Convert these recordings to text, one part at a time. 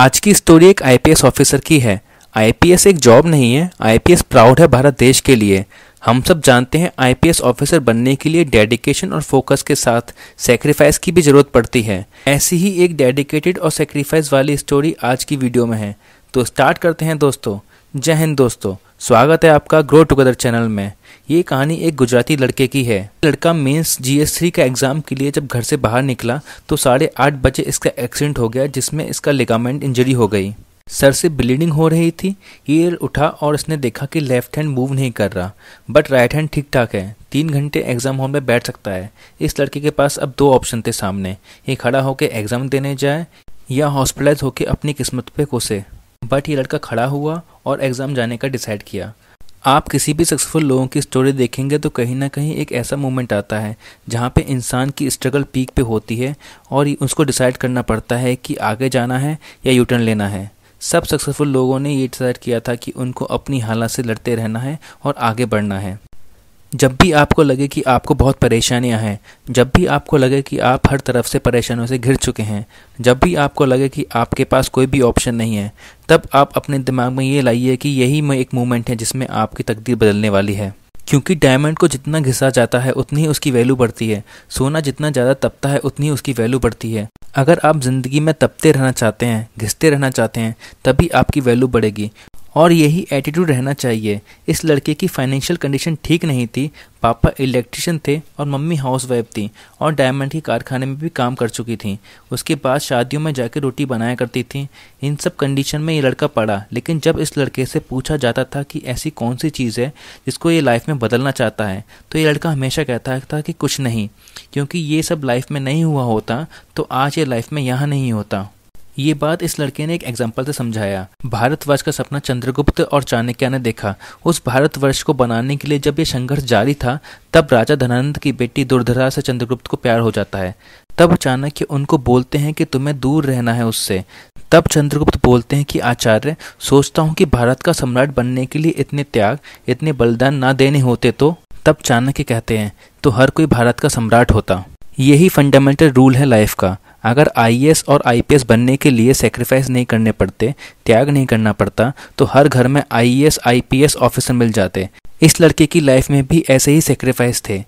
आज की स्टोरी एक आईपीएस ऑफिसर की है आईपीएस एक जॉब नहीं है आईपीएस प्राउड है भारत देश के लिए हम सब जानते हैं आईपीएस ऑफिसर बनने के लिए डेडिकेशन और फोकस के साथ सेक्रीफाइस की भी जरूरत पड़ती है ऐसी ही एक डेडिकेटेड और सेक्रीफाइस वाली स्टोरी आज की वीडियो में है तो स्टार्ट करते हैं दोस्तों जय हिंद दोस्तों स्वागत है आपका ग्रो टुगेदर चैनल में ये कहानी एक गुजराती लड़के की है लड़का मेंस जीएस थ्री का एग्जाम के लिए जब घर से बाहर निकला तो साढ़े आठ बजे इसका एक्सीडेंट हो गया जिसमें इसका लिगामेंट इंजरी हो गई सर से ब्लीडिंग हो रही थी ये उठा और इसने देखा कि लेफ्ट हैंड मूव नहीं कर रहा बट राइट हैंड ठीक ठाक है तीन घंटे एग्जाम हॉल में बैठ सकता है इस लड़के के पास अब दो ऑप्शन थे सामने ये खड़ा होकर एग्जाम देने जाए या हॉस्पिटलाइज होकर अपनी किस्मत पे कोसे बट ये लड़का खड़ा हुआ और एग्ज़ाम जाने का डिसाइड किया आप किसी भी सक्सेसफुल लोगों की स्टोरी देखेंगे तो कहीं ना कहीं एक ऐसा मोमेंट आता है जहाँ पे इंसान की स्ट्रगल पीक पे होती है और उसको डिसाइड करना पड़ता है कि आगे जाना है या यूटर्न लेना है सब सक्सेसफुल लोगों ने ये डिसाइड किया था कि उनको अपनी हालात से लड़ते रहना है और आगे बढ़ना है जब भी आपको लगे कि आपको बहुत परेशानियां हैं जब भी आपको लगे कि आप हर तरफ से परेशानियों से घिर चुके हैं जब भी आपको लगे कि आपके पास कोई भी ऑप्शन नहीं है तब आप अपने दिमाग में ये लाइए कि यही में एक मोमेंट है जिसमें आपकी तकदीर बदलने वाली है क्योंकि डायमंड को जितना घिसा जाता है उतनी ही उसकी वैल्यू बढ़ती है सोना जितना ज़्यादा तपता है उतनी ही उसकी वैल्यू बढ़ती है अगर आप ज़िंदगी में तपते रहना चाहते हैं घिसते रहना चाहते हैं तभी आपकी वैल्यू बढ़ेगी और यही एटीट्यूड रहना चाहिए इस लड़के की फाइनेंशियल कंडीशन ठीक नहीं थी पापा इलेक्ट्रिशियन थे और मम्मी हाउसवाइफ थी और डायमंड के कारखाने में भी काम कर चुकी थी उसके बाद शादियों में जाकर रोटी बनाया करती थी इन सब कंडीशन में ये लड़का पड़ा लेकिन जब इस लड़के से पूछा जाता था कि ऐसी कौन सी चीज़ है जिसको ये लाइफ में बदलना चाहता है तो ये लड़का हमेशा कहता था कि कुछ नहीं क्योंकि ये सब लाइफ में नहीं हुआ होता तो आज ये लाइफ में यहाँ नहीं होता ये बात इस लड़के ने एक एग्जाम्पल से समझाया भारतवर्ष का सपना चंद्रगुप्त और चाणक्य ने देखा उस भारतवर्ष को बनाने के लिए जब यह संघर्ष जारी था तब राजा धनानंद की बेटी दुर्धरा से चंद्रगुप्त को प्यार हो जाता है तब चाणक्य उनको बोलते हैं कि तुम्हें दूर रहना है उससे तब चंद्रगुप्त बोलते हैं कि आचार्य सोचता हूँ कि भारत का सम्राट बनने के लिए इतने त्याग इतने बलिदान ना देने होते तो तब चाणक्य कहते हैं तो हर कोई भारत का सम्राट होता यही फंडामेंटल रूल है लाइफ का अगर आई और आई बनने के लिए सेक्रीफाइस नहीं करने पड़ते त्याग नहीं करना पड़ता तो हर घर में आई एस ऑफिसर मिल जाते इस लड़के की लाइफ में भी ऐसे ही सेक्रीफाइस थे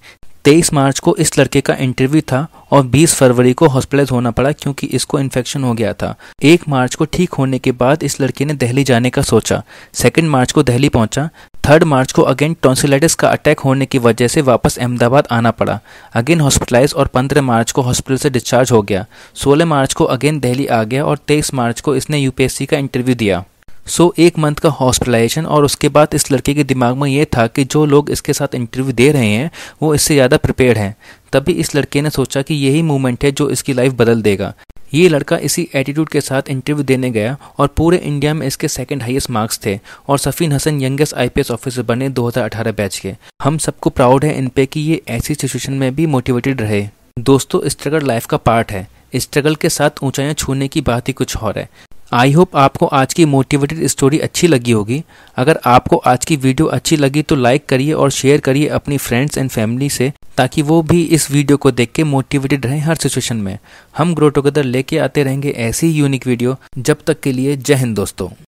तेईस मार्च को इस लड़के का इंटरव्यू था और 20 फरवरी को हॉस्पिटलाइज होना पड़ा क्योंकि इसको इन्फेक्शन हो गया था एक मार्च को ठीक होने के बाद इस लड़के ने दहली जाने का सोचा सेकेंड मार्च को दहली पहुंचा थर्ड मार्च को अगेन टॉन्सिलाइटिस का अटैक होने की वजह से वापस अहमदाबाद आना पड़ा अगेन हॉस्पिटलाइज और 15 मार्च को हॉस्पिटल से डिस्चार्ज हो गया 16 मार्च को अगेन दिल्ली आ गया और 23 मार्च को इसने यूपीएससी का इंटरव्यू दिया सो so, एक मंथ का हॉस्पिटलाइजेशन और उसके बाद इस लड़के के दिमाग में ये था कि जो लोग इसके साथ इंटरव्यू दे रहे हैं वो इससे ज़्यादा प्रिपेयर हैं तभी इस लड़के ने सोचा कि यही मूवमेंट है जो इसकी लाइफ बदल देगा ये लड़का इसी एटीट्यूड के साथ इंटरव्यू देने गया और पूरे इंडिया में इसके सेकंड हाईएस्ट मार्क्स थे और Safeen Hasan youngest IPS officer बने 2018 बैच के हम सबको प्राउड है इन पे कि ये ऐसी सिचुएशन में भी मोटिवेटेड रहे दोस्तों स्ट्रगल लाइफ का पार्ट है स्ट्रगल के साथ ऊंचाइयां छूने की बात ही कुछ और है आई होप आपको आज की मोटिवेटेड स्टोरी अच्छी लगी होगी अगर आपको आज की वीडियो अच्छी लगी तो लाइक करिए और शेयर करिए अपनी फ्रेंड्स एंड फैमिली से ताकि वो भी इस वीडियो को देख के मोटिवेटेड रहें हर सिचुएशन में हम ग्रो टुगेदर लेके आते रहेंगे ऐसी यूनिक वीडियो जब तक के लिए जय हिंद दोस्तों